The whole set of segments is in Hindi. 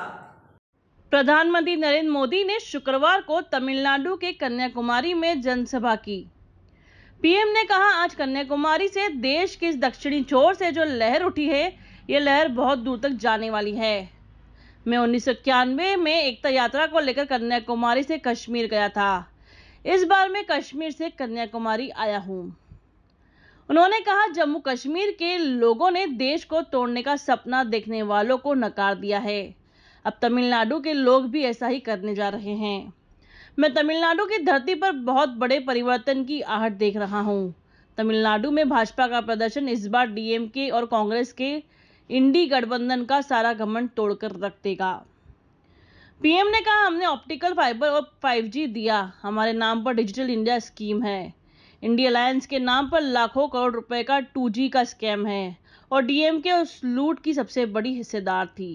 साथ प्रधानमंत्री नरेंद्र मोदी ने शुक्रवार को तमिलनाडु के कन्याकुमारी में जनसभा की पीएम ने कहा आज कन्याकुमारी से देश के दक्षिणी छोर से जो लहर उठी है ये लहर बहुत दूर तक जाने वाली है मैं उन्नीस में एकता यात्रा को लेकर कन्याकुमारी से कश्मीर गया था इस बार मैं कश्मीर से कन्याकुमारी आया हूँ उन्होंने कहा जम्मू कश्मीर के लोगों ने देश को तोड़ने का सपना देखने वालों को नकार दिया है अब तमिलनाडु के लोग भी ऐसा ही करने जा रहे हैं मैं तमिलनाडु की धरती पर बहुत बड़े परिवर्तन की आहट देख रहा हूँ तमिलनाडु में भाजपा का प्रदर्शन इस बार डीएमके और कांग्रेस के इंडी गठबंधन का सारा घमंड तोड़कर रख देगा पीएम ने कहा हमने ऑप्टिकल फाइबर और 5G दिया हमारे नाम पर डिजिटल इंडिया स्कीम है इंडिया अलायंस के नाम पर लाखों करोड़ रुपए का 2G का स्कैम है और डीएम के उस लूट की सबसे बड़ी हिस्सेदार थी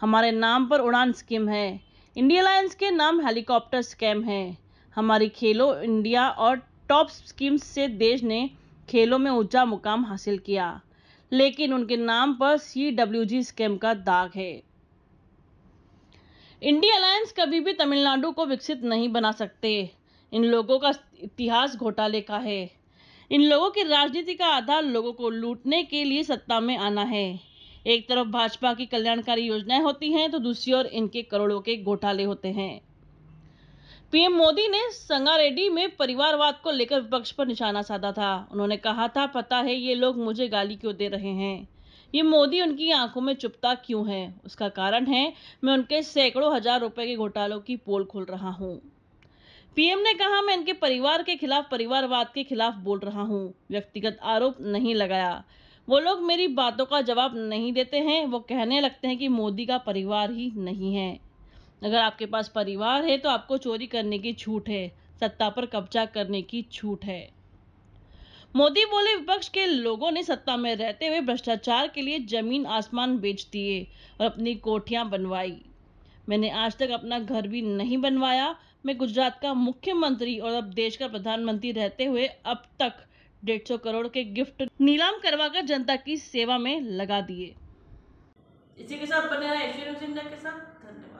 हमारे नाम पर उड़ान स्कीम है इंडिया लाइन्स के नाम हेलीकॉप्टर स्कैम है हमारी खेलो इंडिया और टॉप स्कीम्स से देश ने खेलों में ऊंचा मुकाम हासिल किया लेकिन उनके नाम पर सी डब्ल्यू जी स्कैम का दाग है इंडिया अलायंस कभी भी तमिलनाडु को विकसित नहीं बना सकते इन लोगों का इतिहास घोटाले का है इन लोगों की राजनीति का आधार लोगों को लूटने के लिए सत्ता में आना है एक तरफ भाजपा की कल्याणकारी योजनाएं होती हैं तो दूसरी ओर इनके करोड़ों के घोटाले होते हैं पीएम मोदी ने संगारेड्डी में परिवारवाद को लेकर विपक्ष पर निशाना साधा था उन्होंने कहा था पता है ये लोग मुझे गाली क्यों दे रहे हैं ये मोदी उनकी आंखों में चुपता क्यों है उसका कारण है मैं उनके सैकड़ों हजार रुपए के घोटालों की पोल खोल रहा हूँ पीएम ने कहा मैं इनके परिवार के खिलाफ परिवारवाद के खिलाफ बोल रहा हूँ व्यक्तिगत आरोप नहीं लगाया वो लोग मेरी बातों का जवाब नहीं देते हैं वो कहने लगते हैं कि मोदी का परिवार ही नहीं है अगर आपके पास परिवार है तो आपको चोरी करने की छूट है सत्ता पर कब्जा करने की छूट है मोदी बोले विपक्ष के लोगों ने सत्ता में रहते हुए भ्रष्टाचार के लिए जमीन आसमान बेच दिए और अपनी कोठियां बनवाई मैंने आज तक अपना घर भी नहीं बनवाया मैं गुजरात का मुख्यमंत्री और अब देश का प्रधानमंत्री रहते हुए अब तक डेढ़ सौ करोड़ के गिफ्ट नीलाम करवाकर जनता की सेवा में लगा दिए इसी के साथ बने रहे के साथ धन्यवाद